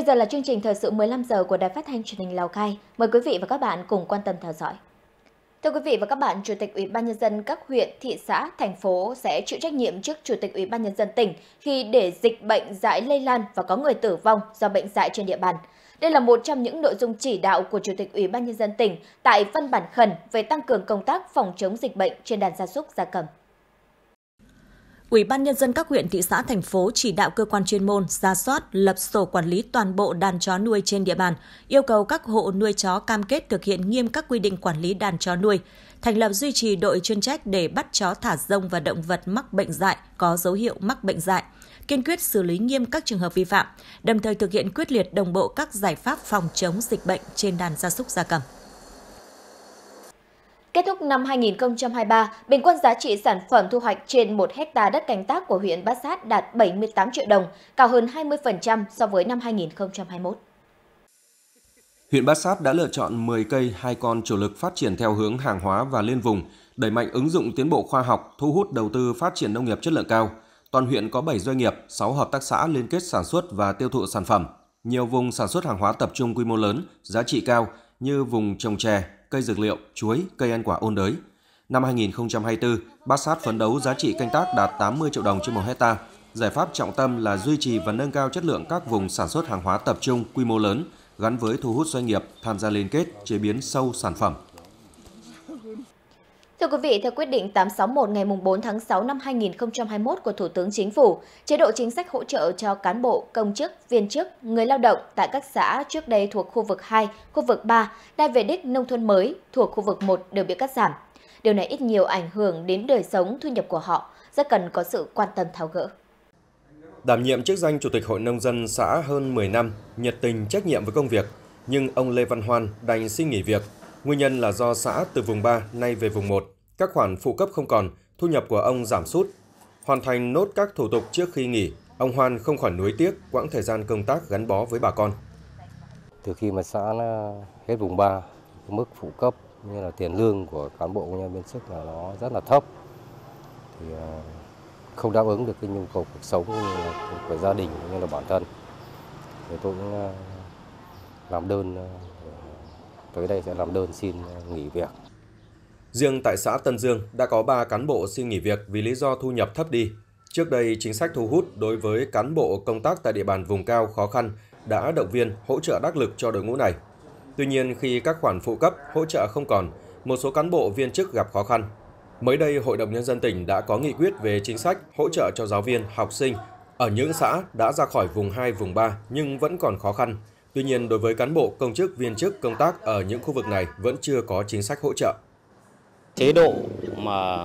Bây giờ là chương trình thời sự 15 giờ của Đài Phát thanh Truyền hình Lào Cai. Mời quý vị và các bạn cùng quan tâm theo dõi. Thưa quý vị và các bạn, Chủ tịch Ủy ban nhân dân các huyện, thị xã, thành phố sẽ chịu trách nhiệm trước Chủ tịch Ủy ban nhân dân tỉnh khi để dịch bệnh dại lây lan và có người tử vong do bệnh dại trên địa bàn. Đây là một trong những nội dung chỉ đạo của Chủ tịch Ủy ban nhân dân tỉnh tại văn bản khẩn về tăng cường công tác phòng chống dịch bệnh trên đàn gia súc gia cầm. Ủy ban nhân dân các huyện, thị xã, thành phố chỉ đạo cơ quan chuyên môn ra soát, lập sổ quản lý toàn bộ đàn chó nuôi trên địa bàn, yêu cầu các hộ nuôi chó cam kết thực hiện nghiêm các quy định quản lý đàn chó nuôi, thành lập duy trì đội chuyên trách để bắt chó thả rông và động vật mắc bệnh dại có dấu hiệu mắc bệnh dại, kiên quyết xử lý nghiêm các trường hợp vi phạm, đồng thời thực hiện quyết liệt đồng bộ các giải pháp phòng chống dịch bệnh trên đàn gia súc gia cầm. Kết thúc năm 2023, bình quân giá trị sản phẩm thu hoạch trên 1 hecta đất canh tác của huyện Bát Sát đạt 78 triệu đồng, cao hơn 20% so với năm 2021. Huyện Bát Sát đã lựa chọn 10 cây hai con chủ lực phát triển theo hướng hàng hóa và liên vùng, đẩy mạnh ứng dụng tiến bộ khoa học, thu hút đầu tư phát triển nông nghiệp chất lượng cao. Toàn huyện có 7 doanh nghiệp, 6 hợp tác xã liên kết sản xuất và tiêu thụ sản phẩm. Nhiều vùng sản xuất hàng hóa tập trung quy mô lớn, giá trị cao như vùng trồng chè, cây dược liệu, chuối, cây ăn quả ôn đới. Năm 2024, Bát Sát phấn đấu giá trị canh tác đạt 80 triệu đồng trên một hecta. Giải pháp trọng tâm là duy trì và nâng cao chất lượng các vùng sản xuất hàng hóa tập trung quy mô lớn gắn với thu hút doanh nghiệp tham gia liên kết chế biến sâu sản phẩm. Thưa quý vị, theo quyết định 861 ngày 4 tháng 6 năm 2021 của Thủ tướng Chính phủ, chế độ chính sách hỗ trợ cho cán bộ, công chức, viên chức, người lao động tại các xã trước đây thuộc khu vực 2, khu vực 3, đai về đích nông thôn mới thuộc khu vực 1 đều bị cắt giảm. Điều này ít nhiều ảnh hưởng đến đời sống thu nhập của họ, rất cần có sự quan tâm tháo gỡ. Đảm nhiệm chức danh Chủ tịch Hội Nông dân xã hơn 10 năm, nhiệt tình trách nhiệm với công việc, nhưng ông Lê Văn Hoan đành xin nghỉ việc Nguyên nhân là do xã từ vùng 3 nay về vùng 1, các khoản phụ cấp không còn, thu nhập của ông giảm sút. Hoàn thành nốt các thủ tục trước khi nghỉ, ông Hoan không khỏi nuối tiếc quãng thời gian công tác gắn bó với bà con. Từ khi mà xã hết vùng 3, mức phụ cấp như là tiền lương của cán bộ công nhân viên chức là nó rất là thấp. Thì ờ, không đáp ứng được cái nhu cầu cuộc sống của gia đình như là bản thân. Thì tôi cũng ờ, làm đơn ờ, tới đây sẽ làm đơn xin ờ, nghỉ việc. Riêng tại xã Tân Dương đã có 3 cán bộ xin nghỉ việc vì lý do thu nhập thấp đi. Trước đây, chính sách thu hút đối với cán bộ công tác tại địa bàn vùng cao khó khăn đã động viên hỗ trợ đắc lực cho đội ngũ này. Tuy nhiên, khi các khoản phụ cấp, hỗ trợ không còn, một số cán bộ viên chức gặp khó khăn. Mới đây, Hội đồng Nhân dân tỉnh đã có nghị quyết về chính sách hỗ trợ cho giáo viên, học sinh ở những xã đã ra khỏi vùng 2, vùng 3 nhưng vẫn còn khó khăn. Tuy nhiên, đối với cán bộ, công chức, viên chức công tác ở những khu vực này vẫn chưa có chính sách hỗ trợ. Chế độ mà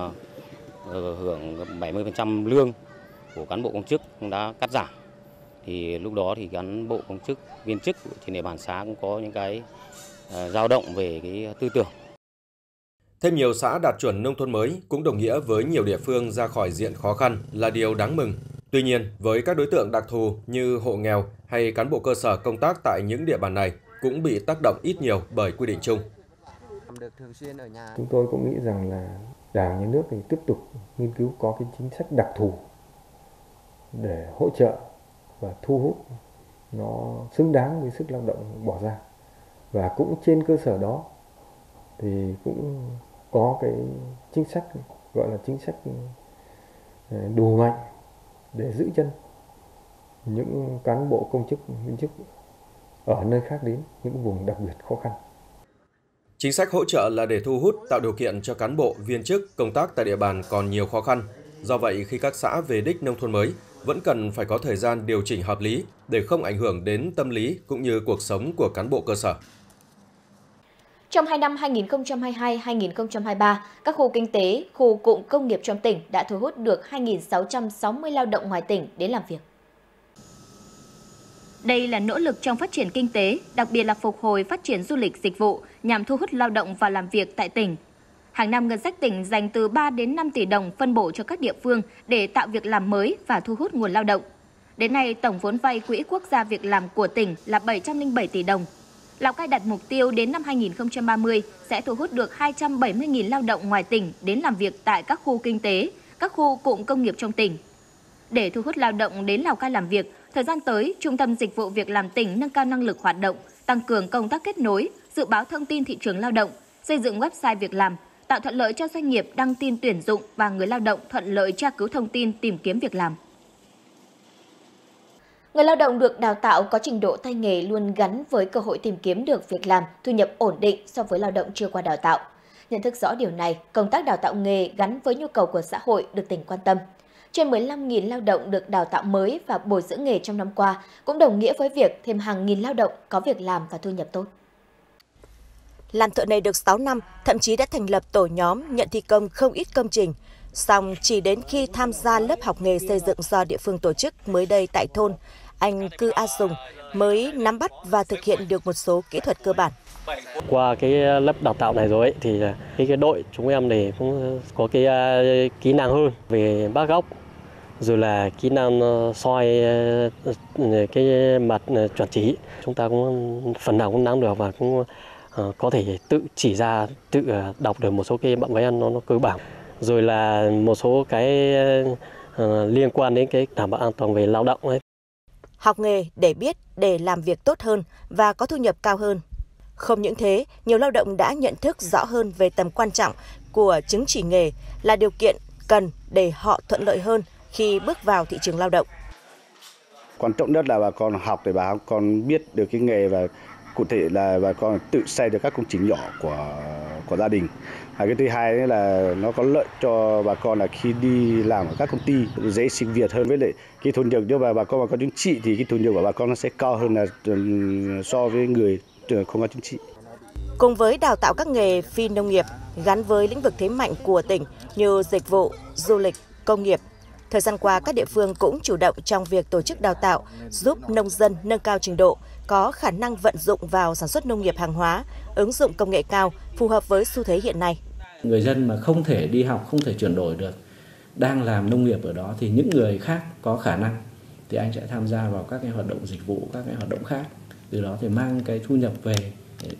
ờ, hưởng 70% lương của cán bộ công chức cũng đã cắt giảm. Thì lúc đó thì cán bộ công chức, viên chức trên địa bàn xã cũng có những cái ờ, dao động về cái tư tưởng. Thêm nhiều xã đạt chuẩn nông thôn mới cũng đồng nghĩa với nhiều địa phương ra khỏi diện khó khăn là điều đáng mừng Tuy nhiên, với các đối tượng đặc thù như hộ nghèo hay cán bộ cơ sở công tác tại những địa bàn này cũng bị tác động ít nhiều bởi quy định chung. Chúng tôi cũng nghĩ rằng là Đảng Nhà nước thì tiếp tục nghiên cứu có cái chính sách đặc thù để hỗ trợ và thu hút nó xứng đáng với sức lao động bỏ ra và cũng trên cơ sở đó thì cũng có cái chính sách gọi là chính sách ờ, đủ mạnh để giữ chân những cán bộ công chức viên chức ở nơi khác đến những vùng đặc biệt khó khăn. Chính sách hỗ trợ là để thu hút, tạo điều kiện cho cán bộ, viên chức công tác tại địa bàn còn nhiều khó khăn. Do vậy, khi các xã về đích nông thôn mới, vẫn cần phải có thời gian điều chỉnh hợp lý để không ảnh hưởng đến tâm lý cũng như cuộc sống của cán bộ cơ sở. Trong hai năm 2022-2023, các khu kinh tế, khu cụm công nghiệp trong tỉnh đã thu hút được 2.660 lao động ngoài tỉnh đến làm việc. Đây là nỗ lực trong phát triển kinh tế, đặc biệt là phục hồi phát triển du lịch dịch vụ nhằm thu hút lao động và làm việc tại tỉnh. Hàng năm ngân sách tỉnh dành từ 3 đến 5 tỷ đồng phân bổ cho các địa phương để tạo việc làm mới và thu hút nguồn lao động. Đến nay, tổng vốn vay Quỹ Quốc gia Việc làm của tỉnh là 707 tỷ đồng, Lào Cai đặt mục tiêu đến năm 2030 sẽ thu hút được 270.000 lao động ngoài tỉnh đến làm việc tại các khu kinh tế, các khu cụm công nghiệp trong tỉnh. Để thu hút lao động đến Lào Cai làm việc, thời gian tới, Trung tâm Dịch vụ Việc làm tỉnh nâng cao năng lực hoạt động, tăng cường công tác kết nối, dự báo thông tin thị trường lao động, xây dựng website việc làm, tạo thuận lợi cho doanh nghiệp đăng tin tuyển dụng và người lao động thuận lợi tra cứu thông tin tìm kiếm việc làm. Người lao động được đào tạo có trình độ tay nghề luôn gắn với cơ hội tìm kiếm được việc làm, thu nhập ổn định so với lao động chưa qua đào tạo. Nhận thức rõ điều này, công tác đào tạo nghề gắn với nhu cầu của xã hội được tỉnh quan tâm. Trên 15.000 lao động được đào tạo mới và bồi dưỡng nghề trong năm qua cũng đồng nghĩa với việc thêm hàng nghìn lao động có việc làm và thu nhập tốt. Làm thợ này được 6 năm, thậm chí đã thành lập tổ nhóm nhận thi công không ít công trình. Song chỉ đến khi tham gia lớp học nghề xây dựng do địa phương tổ chức mới đây tại thôn, anh Cư A Dùng mới nắm bắt và thực hiện được một số kỹ thuật cơ bản. Qua cái ờ, lớp đào tạo này rồi ấy, thì ờ, cái, cái đội chúng em này cũng có cái uh, kỹ năng hơn về bác góc rồi là kỹ năng soi cái mặt chuẩn chỉ chúng ta cũng phần nào cũng nắm được và cũng có thể tự chỉ ra tự đọc được một số cái bạn máy ăn nó, nó cơ bản rồi là một số cái liên quan đến cái đảm bảo an toàn về lao động ấy học nghề để biết để làm việc tốt hơn và có thu nhập cao hơn. Không những thế, nhiều lao động đã nhận thức rõ hơn về tầm quan trọng của chứng chỉ nghề là điều kiện cần để họ thuận lợi hơn khi bước vào thị trường lao động. Quan trọng nhất là bà con học để bà con biết được cái nghề và cụ thể là bà con tự xây được các công trình nhỏ của của gia đình à, cái thứ hai là nó có lợi cho bà con là khi đi làm ở các công ty dễ sinh việc hơn với lại cái thu nhập nếu mà bà con bà con chứng chỉ thì cái thu nhập của bà con nó sẽ cao hơn là ừ, so với người ừ, không có chứng chỉ cùng với đào tạo các nghề phi nông nghiệp gắn với lĩnh vực thế mạnh của tỉnh như dịch vụ du lịch công nghiệp Thời gian qua, các địa phương cũng chủ động trong việc tổ chức đào tạo, giúp nông dân nâng cao trình độ, có khả năng vận dụng vào sản xuất nông nghiệp hàng hóa, ứng dụng công nghệ cao phù hợp với xu thế hiện nay. Người dân mà không thể đi học, không thể chuyển đổi được, đang làm nông nghiệp ở đó thì những người khác có khả năng thì anh sẽ tham gia vào các cái hoạt động dịch vụ, các cái hoạt động khác. Từ đó thì mang cái thu nhập về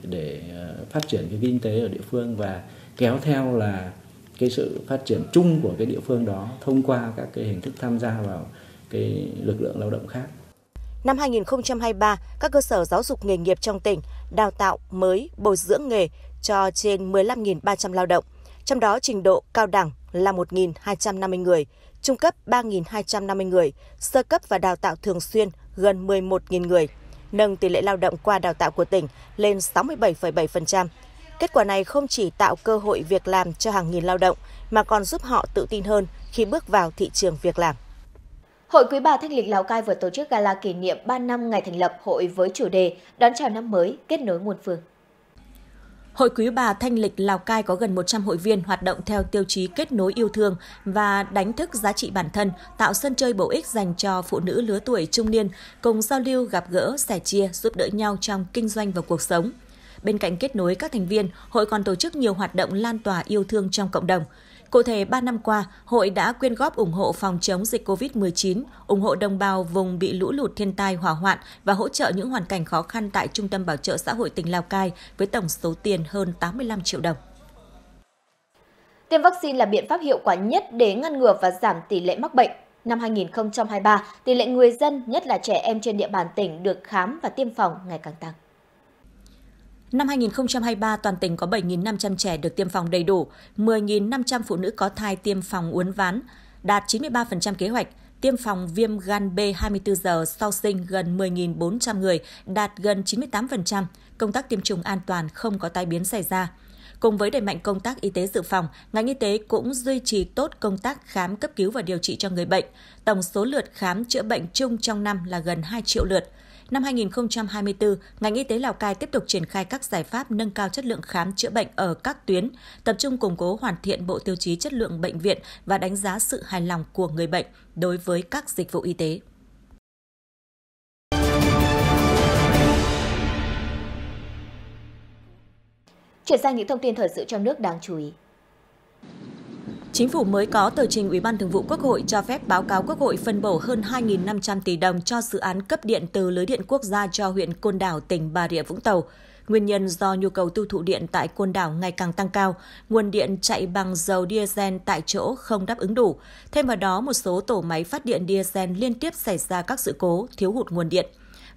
để, ờ, phát triển cái kinh tế ở địa phương và kéo theo là cái sự phát triển chung của cái địa phương đó thông qua các cái hình thức tham gia vào cái lực lượng lao động khác. Năm 2023, các cơ sở giáo dục nghề nghiệp trong tỉnh đào tạo mới bồi dưỡng nghề cho trên 15.300 lao động, trong đó trình độ cao đẳng là 1.250 người, trung cấp 3.250 người, sơ cấp và đào tạo thường xuyên gần 11.000 người, nâng tỷ lệ lao động qua đào tạo của tỉnh lên 67,7%. Kết quả này không chỉ tạo cơ hội việc làm cho hàng nghìn lao động mà còn giúp họ tự tin hơn khi bước vào thị trường việc làm. Hội Quý bà Thanh Lịch Lào Cai vừa tổ chức gala kỷ niệm 3 năm ngày thành lập hội với chủ đề Đón chào năm mới, kết nối nguồn phương. Hội Quý bà Thanh Lịch Lào Cai có gần 100 hội viên hoạt động theo tiêu chí kết nối yêu thương và đánh thức giá trị bản thân, tạo sân chơi bổ ích dành cho phụ nữ lứa tuổi trung niên, cùng giao lưu, gặp gỡ, sẻ chia, giúp đỡ nhau trong kinh doanh và cuộc sống. Bên cạnh kết nối các thành viên, hội còn tổ chức nhiều hoạt động lan tỏa yêu thương trong cộng đồng – Cụ thể, 3 năm qua, hội đã quyên góp ủng hộ phòng chống dịch COVID-19, ủng hộ đồng bào vùng bị lũ lụt thiên tai hỏa hoạn và hỗ trợ những hoàn cảnh khó khăn tại Trung tâm Bảo trợ xã hội tỉnh Lào Cai với tổng số tiền hơn 85 triệu đồng. Tiêm vaccine là biện pháp hiệu quả nhất để ngăn ngừa và giảm tỷ lệ mắc bệnh. Năm 2023, tỷ lệ người dân, nhất là trẻ em trên địa bàn tỉnh được khám và tiêm phòng ngày càng tăng. Năm 2023, toàn tỉnh có 7.500 trẻ được tiêm phòng đầy đủ, 10.500 phụ nữ có thai tiêm phòng uốn ván, đạt 93% kế hoạch, tiêm phòng viêm gan B 24 giờ sau sinh gần 10.400 người, đạt gần 98%, công tác tiêm chủng an toàn không có tai biến xảy ra. Cùng với đẩy mạnh công tác y tế dự phòng, ngành y tế cũng duy trì tốt công tác khám cấp cứu và điều trị cho người bệnh. Tổng số lượt khám chữa bệnh chung trong năm là gần 2 triệu lượt năm 2024, ngành y tế Lào Cai tiếp tục triển khai các giải pháp nâng cao chất lượng khám chữa bệnh ở các tuyến, tập trung củng cố hoàn thiện bộ tiêu chí chất lượng bệnh viện và đánh giá sự hài lòng của người bệnh đối với các dịch vụ y tế. Chuyển sang những thông tin thời sự trong nước đáng chú ý. Chính phủ mới có tờ trình Ủy ban Thường vụ Quốc hội cho phép báo cáo Quốc hội phân bổ hơn 2.500 tỷ đồng cho dự án cấp điện từ lưới điện quốc gia cho huyện Côn Đảo, tỉnh Bà Rịa Vũng Tàu. Nguyên nhân do nhu cầu tiêu thụ điện tại Côn Đảo ngày càng tăng cao, nguồn điện chạy bằng dầu diesel tại chỗ không đáp ứng đủ. Thêm vào đó, một số tổ máy phát điện diesel liên tiếp xảy ra các sự cố, thiếu hụt nguồn điện.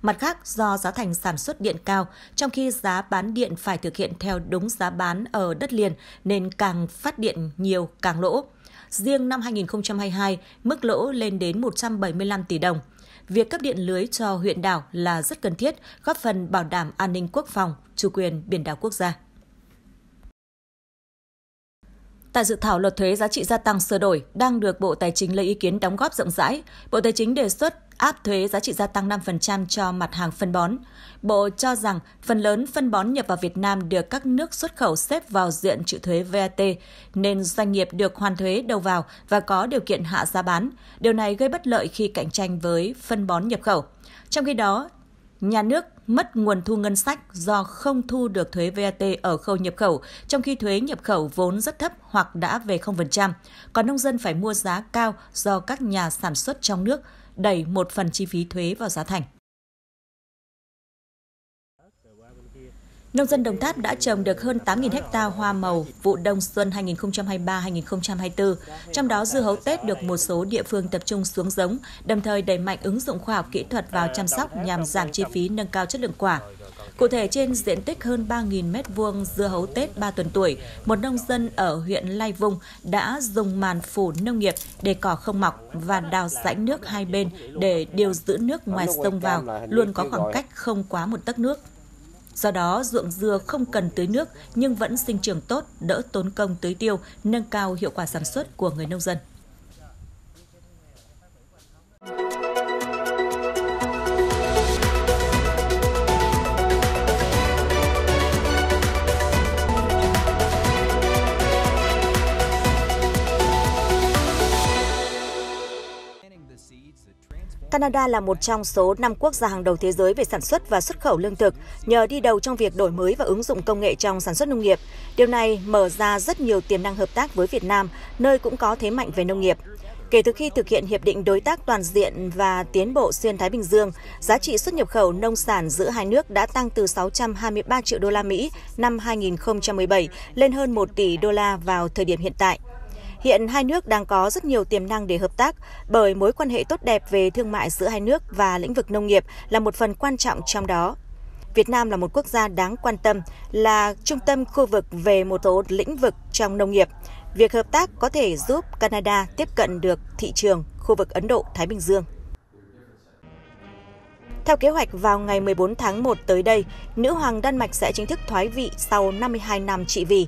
Mặt khác, do giá thành sản xuất điện cao, trong khi giá bán điện phải thực hiện theo đúng giá bán ở đất liền nên càng phát điện nhiều càng lỗ. Riêng năm 2022, mức lỗ lên đến 175 tỷ đồng. Việc cấp điện lưới cho huyện đảo là rất cần thiết, góp phần bảo đảm an ninh quốc phòng, chủ quyền biển đảo quốc gia. Tại dự thảo luật thuế giá trị gia tăng sửa đổi đang được Bộ Tài chính lấy ý kiến đóng góp rộng rãi, Bộ Tài chính đề xuất áp thuế giá trị gia tăng 5% cho mặt hàng phân bón. Bộ cho rằng phần lớn phân bón nhập vào Việt Nam được các nước xuất khẩu xếp vào diện chịu thuế VAT, nên doanh nghiệp được hoàn thuế đầu vào và có điều kiện hạ giá bán. Điều này gây bất lợi khi cạnh tranh với phân bón nhập khẩu. Trong khi đó, nhà nước mất nguồn thu ngân sách do không thu được thuế VAT ở khâu nhập khẩu, trong khi thuế nhập khẩu vốn rất thấp hoặc đã về 0%, còn nông dân phải mua giá cao do các nhà sản xuất trong nước đẩy một phần chi phí thuế vào giá thành. Nông dân Đồng Tháp đã trồng được hơn 8.000 ha hoa màu vụ đông xuân 2023-2024, trong đó dưa hấu Tết được một số địa phương tập trung xuống giống, đồng thời đẩy mạnh ứng dụng khoa học kỹ thuật vào chăm sóc nhằm giảm chi phí nâng cao chất lượng quả. Cụ thể trên diện tích hơn 3.000 m2 dưa hấu Tết 3 tuần tuổi, một nông dân ở huyện Lai Vung đã dùng màn phủ nông nghiệp để cỏ không mọc và đào rãnh nước hai bên để điều giữ nước ngoài sông vào, luôn có khoảng cách không quá một tấc nước. Do đó, ruộng dưa không cần tưới nước nhưng vẫn sinh trưởng tốt, đỡ tốn công tưới tiêu, nâng cao hiệu quả sản xuất của người nông dân. Canada là một trong số 5 quốc gia hàng đầu thế giới về sản xuất và xuất khẩu lương thực nhờ đi đầu trong việc đổi mới và ứng dụng công nghệ trong sản xuất nông nghiệp. Điều này mở ra rất nhiều tiềm năng hợp tác với Việt Nam, nơi cũng có thế mạnh về nông nghiệp. Kể từ khi thực hiện Hiệp định Đối tác Toàn diện và Tiến bộ Xuyên Thái Bình Dương, giá trị xuất nhập khẩu nông sản giữa hai nước đã tăng từ 623 triệu đô la Mỹ năm 2017 lên hơn 1 tỷ đô la vào thời điểm hiện tại. Hiện hai nước đang có rất nhiều tiềm năng để hợp tác bởi mối quan hệ tốt đẹp về thương mại giữa hai nước và lĩnh vực nông nghiệp là một phần quan trọng trong đó. Việt Nam là một quốc gia đáng quan tâm, là trung tâm khu vực về một số lĩnh vực trong nông nghiệp. Việc hợp tác có thể giúp Canada tiếp cận được thị trường khu vực Ấn Độ-Thái Bình Dương. Theo kế hoạch, vào ngày 14 tháng 1 tới đây, nữ hoàng Đan Mạch sẽ chính thức thoái vị sau 52 năm trị vì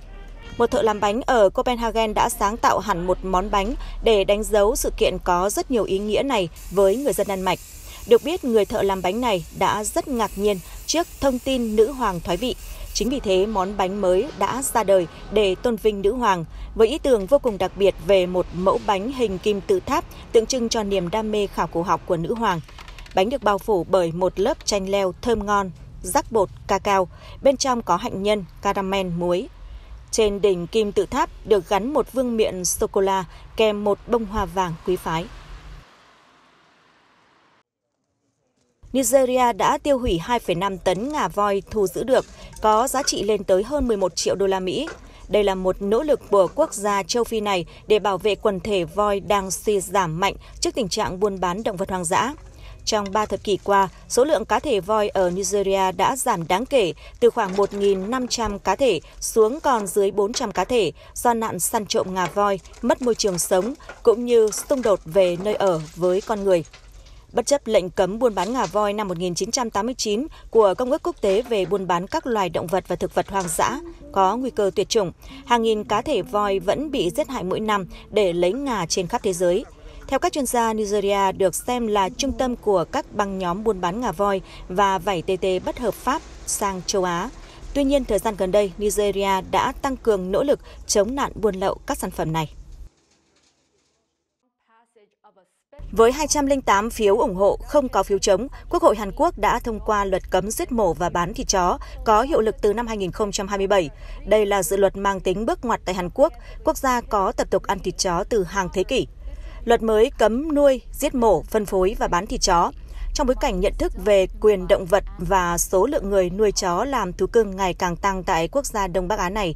một thợ làm bánh ở Copenhagen đã sáng tạo hẳn một món bánh để đánh dấu sự kiện có rất nhiều ý nghĩa này với người dân Đan Mạch. Được biết, người thợ làm bánh này đã rất ngạc nhiên trước thông tin nữ hoàng thoái vị. Chính vì thế, món bánh mới đã ra đời để tôn vinh nữ hoàng, với ý tưởng vô cùng đặc biệt về một mẫu bánh hình kim tự tháp tượng trưng cho niềm đam mê khảo cổ học của nữ hoàng. Bánh được bao phủ bởi một lớp chanh leo thơm ngon, rắc bột, cacao, bên trong có hạnh nhân, caramel, muối – trên đỉnh kim tự tháp được gắn một vương miện sô-cô-la kèm một bông hoa vàng quý phái. Nigeria đã tiêu hủy 2,5 tấn ngà voi thu giữ được, có giá trị lên tới hơn 11 triệu đô la Mỹ. Đây là một nỗ lực của quốc gia châu Phi này để bảo vệ quần thể voi đang suy giảm mạnh trước tình trạng buôn bán động vật hoang dã. Trong 3 thập kỷ qua, số lượng cá thể voi ở Nigeria đã giảm đáng kể, từ khoảng 1.500 cá thể xuống còn dưới 400 cá thể do nạn săn trộm ngà voi, mất môi trường sống cũng như xung đột về nơi ở với con người. Bất chấp lệnh cấm buôn bán ngà voi năm 1989 của Công ước Quốc tế về buôn bán các loài động vật và thực vật hoang dã có nguy cơ tuyệt chủng, hàng nghìn cá thể voi vẫn bị giết hại mỗi năm để lấy ngà trên khắp thế giới – theo các chuyên gia, Nigeria được xem là trung tâm của các băng nhóm buôn bán ngà voi và vảy tê tê bất hợp pháp sang châu Á. Tuy nhiên, thời gian gần đây, Nigeria đã tăng cường nỗ lực chống nạn buôn lậu các sản phẩm này. Với 208 phiếu ủng hộ, không có phiếu chống, Quốc hội Hàn Quốc đã thông qua luật cấm giết mổ và bán thịt chó, có hiệu lực từ năm 2027. Đây là dự luật mang tính bước ngoặt tại Hàn Quốc, quốc gia có tập tục ăn thịt chó từ hàng thế kỷ. Luật mới cấm nuôi, giết mổ, phân phối và bán thịt chó. Trong bối cảnh nhận thức về quyền động vật và số lượng người nuôi chó làm thú cưng ngày càng tăng tại quốc gia Đông Bắc Á này,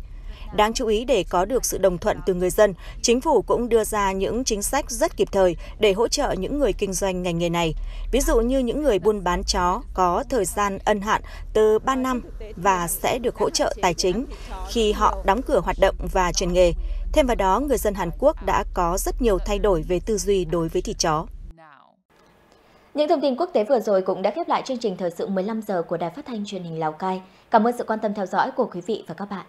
Đáng chú ý để có được sự đồng thuận từ người dân, chính phủ cũng đưa ra những chính sách rất kịp thời để hỗ trợ những người kinh doanh ngành nghề này. Ví dụ như những người buôn bán chó có thời gian ân hạn từ 3 năm và sẽ được hỗ trợ tài chính khi họ đóng cửa hoạt động và chuyển nghề. Thêm vào đó, người dân Hàn Quốc đã có rất nhiều thay đổi về tư duy đối với thịt chó. Những thông tin quốc tế vừa rồi cũng đã khép lại chương trình thời sự 15 giờ của Đài Phát thanh Truyền hình Lào Cai. Cảm ơn sự quan tâm theo dõi của quý vị và các bạn.